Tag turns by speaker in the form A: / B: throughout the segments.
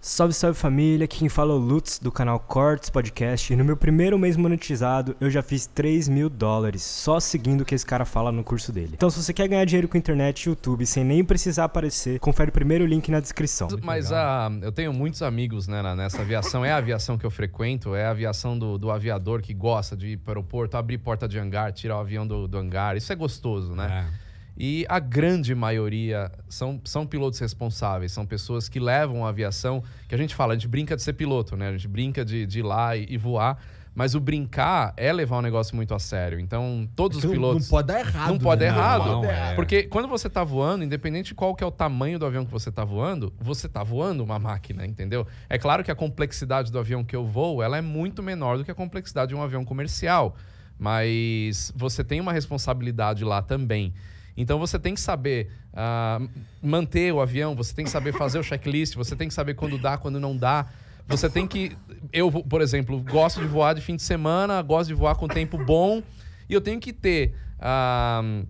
A: Salve, salve família, aqui quem fala é o Lutz do canal Cortes Podcast e no meu primeiro mês monetizado eu já fiz 3 mil dólares só seguindo o que esse cara fala no curso dele. Então se você quer ganhar dinheiro com internet e YouTube sem nem precisar aparecer, confere o primeiro link na descrição.
B: Mas a, ah, eu tenho muitos amigos né, nessa aviação, é a aviação que eu frequento, é a aviação do, do aviador que gosta de ir para o aeroporto, abrir porta de hangar, tirar o avião do, do hangar, isso é gostoso né? É. E a grande maioria são, são pilotos responsáveis, são pessoas que levam a aviação, que a gente fala, a gente brinca de ser piloto, né? A gente brinca de, de ir lá e, e voar, mas o brincar é levar o negócio muito a sério. Então, todos é os pilotos. Não pode dar errado. Não pode né? dar errado. Não, não, porque quando você está voando, independente de qual que é o tamanho do avião que você está voando, você está voando uma máquina, entendeu? É claro que a complexidade do avião que eu voo, ela é muito menor do que a complexidade de um avião comercial. Mas você tem uma responsabilidade lá também. Então você tem que saber uh, manter o avião, você tem que saber fazer o checklist, você tem que saber quando dá, quando não dá. Você tem que. Eu, por exemplo, gosto de voar de fim de semana, gosto de voar com tempo bom. E eu tenho que ter. Uh,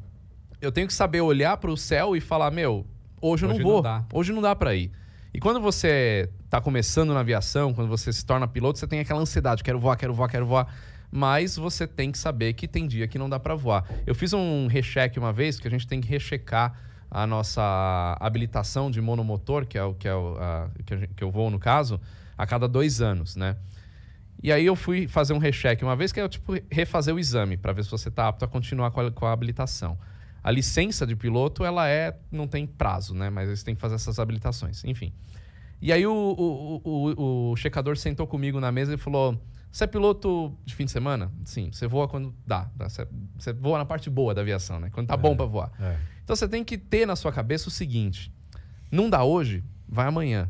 B: eu tenho que saber olhar para o céu e falar: meu, hoje eu hoje não vou, não hoje não dá para ir. E quando você está começando na aviação, quando você se torna piloto, você tem aquela ansiedade: quero voar, quero voar, quero voar mas você tem que saber que tem dia que não dá para voar. Eu fiz um recheque uma vez, que a gente tem que rechecar a nossa habilitação de monomotor, que é o que, é o, a, que, que eu vou no caso, a cada dois anos, né? E aí eu fui fazer um recheque uma vez, que é tipo refazer o exame, para ver se você está apto a continuar com a, com a, habilitação. A licença de piloto, ela é. não tem prazo, né? Mas você tem que fazer essas habilitações, enfim. E aí o, o, o, o checador sentou comigo na mesa e falou: você é piloto de fim de semana? Sim, você voa quando dá. Você, você voa na parte boa da aviação, né? Quando tá é, bom para voar. É. Então você tem que ter na sua cabeça o seguinte: não dá hoje, vai amanhã.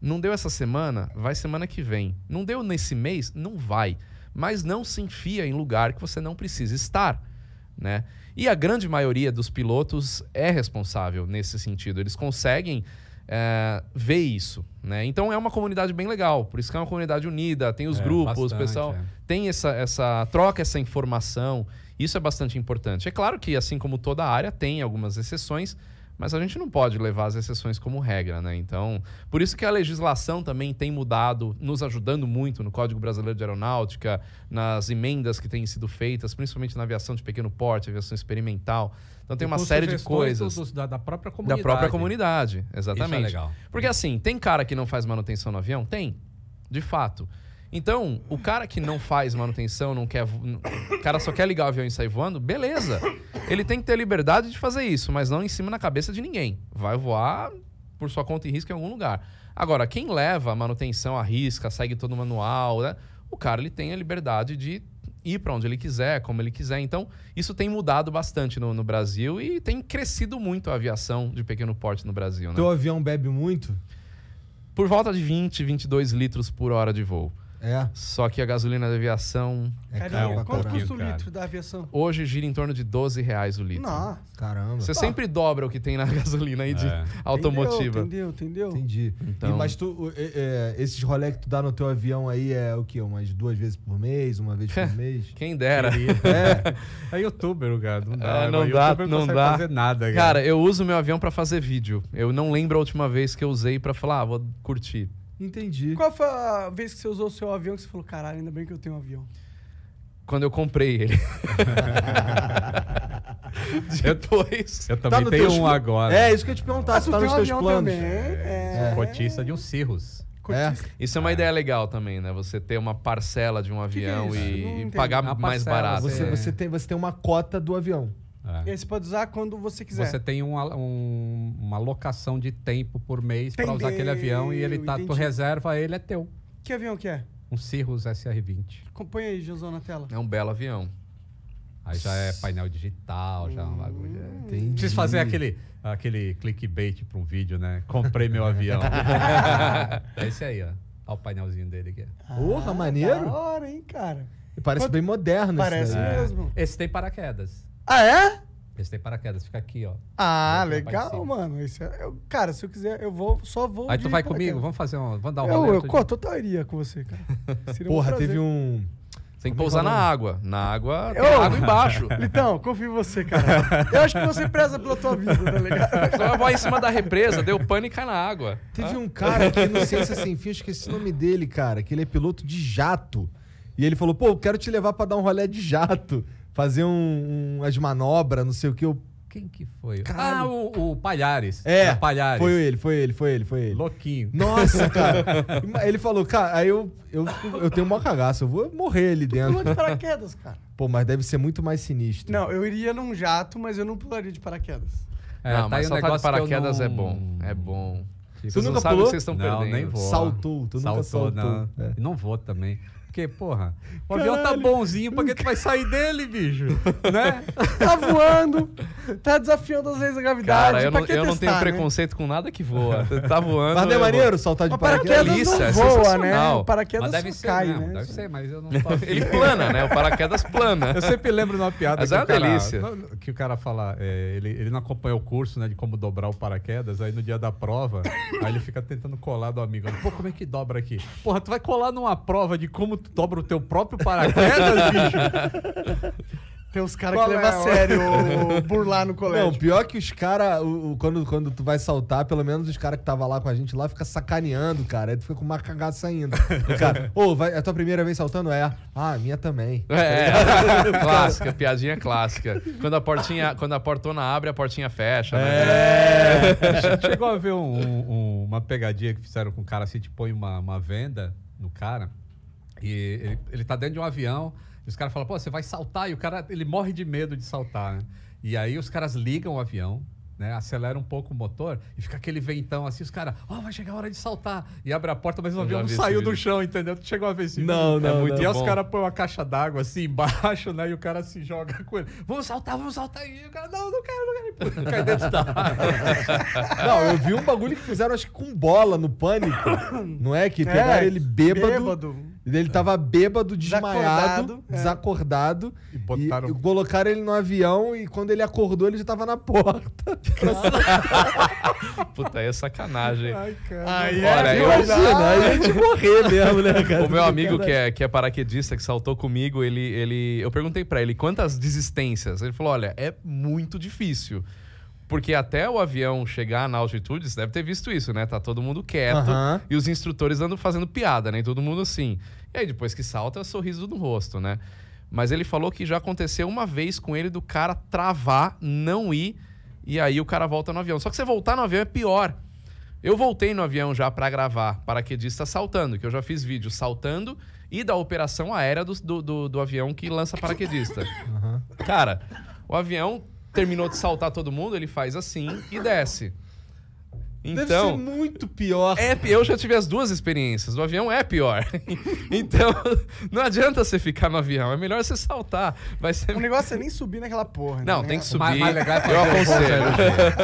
B: Não deu essa semana, vai semana que vem. Não deu nesse mês, não vai. Mas não se enfia em lugar que você não precisa estar, né? E a grande maioria dos pilotos é responsável nesse sentido. Eles conseguem é, vê isso. Né? Então é uma comunidade bem legal, por isso que é uma comunidade unida, tem os é, grupos, o pessoal é. tem essa, essa troca, essa informação, isso é bastante importante. É claro que, assim como toda área, tem algumas exceções, mas a gente não pode levar as exceções como regra, né? Então, por isso que a legislação também tem mudado, nos ajudando muito no Código Brasileiro de Aeronáutica, nas emendas que têm sido feitas, principalmente na aviação de pequeno porte, aviação experimental. Então tem uma série de coisas. Do, da, da, própria comunidade. Da própria comunidade, exatamente. Isso é legal. Porque assim, tem cara que não faz manutenção no avião? Tem, de fato. Então, o cara que não faz manutenção, não quer. O cara só quer ligar o avião e sair voando, beleza. Ele tem que ter liberdade de fazer isso, mas não em cima na cabeça de ninguém. Vai voar por sua conta e risco em algum lugar. Agora, quem leva a manutenção à risca, segue todo o manual, né? o cara ele tem a liberdade de ir para onde ele quiser, como ele quiser. Então, isso tem mudado bastante no, no, Brasil e tem crescido muito a aviação de pequeno porte no Brasil. Né? Teu
A: avião bebe muito?
B: Por volta de 20, 22 litros por hora de voo. É. Só que a gasolina da aviação. É caro, quanto custa o cara. litro da aviação? Hoje gira em torno de 12 reais o litro. Não, Caramba. Você tá. sempre dobra o que tem na gasolina aí de é. automotiva.
A: Entendeu, entendeu? Entendi. Então... E, mas tu, é, é, esses rolê que tu dá no teu avião aí é o quê? Umas duas vezes por mês, uma vez por mês? Quem
C: dera. É. é youtuber, cara. Não dá. É, né? não dá, não dá. fazer nada, cara. cara
B: eu uso meu avião para fazer vídeo. Eu não lembro a última vez que eu usei para falar, ah, vou curtir.
A: Entendi. Qual foi a vez que você usou o seu avião que você falou, caralho, ainda bem que eu tenho um avião?
B: Quando eu comprei ele. Depois. Eu tá também tá
A: tenho
C: um agora. É, isso que eu te perguntava Ah, se tá nos teus planos. Também. É. é. é. Cotista de um Cirrus.
A: É.
B: Isso é uma ideia legal também, né? Você ter uma parcela de um avião que que é e, e pagar é mais barato. Você, é. você,
A: tem, você tem uma cota do avião. É. pode usar quando você quiser. Você
B: tem
C: uma, um, uma locação de tempo por mês para usar aquele avião e ele tá tu reserva, ele é teu. Que avião que é? Um Cirrus SR20. Acompanha aí, Josão, na tela. É um belo avião. Aí já é painel digital, já é um bagulho. É, hum. Preciso fazer aquele, aquele clickbait para um vídeo, né? Comprei meu avião. é esse aí, ó. Olha o painelzinho dele aqui. Porra, ah, maneiro. Da
A: hora, hein, cara. E parece Quanto... bem moderno Parece esse Parece é. mesmo.
C: Esse tem paraquedas. Ah, é? Esse tem paraquedas, fica aqui, ó. Ah, legal, mano. Esse é, eu, cara, se eu quiser, eu vou, só vou. Aí tu vai comigo? Vamos fazer um. Vamos
A: dar um rolê. Eu, eu a iria com você, cara. Porra, um teve um. Tem que é pousar na água.
C: Na água,
B: eu... água embaixo. Então, confio em você, cara. Eu acho que você
A: preza
C: pela tua vida,
B: tá ligado? Você vai em cima da represa, deu pano e cai na água. Teve ah? um cara que não sei se é sem
A: fim, esqueci o nome dele, cara, que ele é piloto de jato. E ele falou, pô, quero te levar para dar um rolé de jato fazer um, as manobras, não sei o que. Eu,
C: quem que foi? ah, o, o Palhares. É, é Palhares. Foi
A: ele, foi ele, foi ele, foi ele. Louquinho. Nossa, cara. ele falou, cara, aí eu, eu, eu tenho uma cagaça, eu vou morrer ali tu dentro. Pula de paraquedas, cara. Pô, mas deve ser muito mais sinistro. Não, eu iria num jato, mas eu não pularia de paraquedas.
C: É, não, tá mas um saltar de paraquedas não... é
B: bom. É bom. Tipo, você nunca não pulou? que vocês estão não, perdendo. nem vou. Saltou, tu saltou, nunca saltou.
C: Não, é. não vou também. Porque, porra, o Caralho. avião tá bonzinho, pra que tu
B: vai sair dele, bicho? né?
C: Tá voando. tá desafiando às vezes a gravidade. Cara, eu, não, eu testar, não, tenho né? preconceito
B: com nada que voa. Tá voando. Mas é maneiro saltar de paraquedas. Paraquedas não é voa, é né? O paraquedas deve ser, cai, né? Deve ser, mas eu não posso. Ele plana, né? O paraquedas plana. Eu sempre lembro de uma piada mas que, é uma cara, delícia.
C: que o cara fala, é, ele, ele não acompanha o curso né, de como dobrar o paraquedas, aí no dia da prova, aí ele fica tentando colar do amigo. Pô, como é que dobra aqui? Porra, tu vai colar numa prova de como tu dobra o teu próprio paraquedas, bicho? Tem uns caras que levam a é sério burlar no colégio. Não, pior que os
A: caras, quando, quando tu vai saltar, pelo menos os caras que tava lá com a gente lá, fica sacaneando, cara. Aí tu fica com uma cagaça ainda. O ô, oh, é a tua primeira vez saltando? É. Ah, minha também. É, é.
B: Tá clássica, piadinha clássica. Quando a portinha, quando a portona abre, a portinha fecha, né? É. é. Chegou
C: a ver um, um, uma pegadinha que fizeram com o cara assim, tipo, põe uma, uma venda no cara. E ele, ele tá dentro de um avião, os caras falam, pô, você vai saltar, e o cara ele morre de medo de saltar, né? E aí os caras ligam o avião, né? Acelera um pouco o motor e fica aquele ventão assim, os caras, ó, oh, vai chegar a hora de saltar. E abre a porta, mas o avião não saiu do chão, entendeu? Chegou a vez. Não, não, é muito. Não, e aí bom. os caras põem uma caixa d'água assim embaixo, né? E o cara se joga com ele. Vamos saltar, vamos saltar. E o cara, não, não quero, não quero. Pô, cai dentro da Não, eu vi um
A: bagulho que fizeram, acho que com bola no pânico. Não é? Que é, pegaram é, ele bêbado. bêbado ele tava bêbado, desmaiado, desacordado. É. desacordado e, botaram... e, colocaram ele no avião e quando ele acordou, ele já tava na porta.
B: Puta, aí é sacanagem. Ai, cara. Aí, é Ora, eu... Imagina, aí a morrer mesmo, né, cara? O meu amigo que é, que é paraquedista, que saltou comigo, ele, ele... eu perguntei para ele quantas desistências. Ele falou, olha, é muito difícil. Porque até o avião chegar na altitude, você deve ter visto isso, né? Tá todo mundo quieto uhum. e os instrutores andam fazendo piada, né? E todo mundo assim. E aí depois que salta, é sorriso no rosto, né? Mas ele falou que já aconteceu uma vez com ele do cara travar, não ir, e aí o cara volta no avião. Só que você voltar no avião é pior. Eu voltei no avião já para gravar paraquedista saltando, que eu já fiz vídeo saltando e da operação aérea do, do, do, do avião que lança paraquedista. Uhum. Cara, o avião terminou de saltar todo mundo, ele faz assim e desce. Então, Deve ser muito pior. É, eu já tive as duas experiências. O avião é pior. então, não adianta você ficar no avião. É melhor você saltar. Vai ser... O negócio é nem subir naquela porra. Né? Não, né? tem que subir. legal é eu aconselho.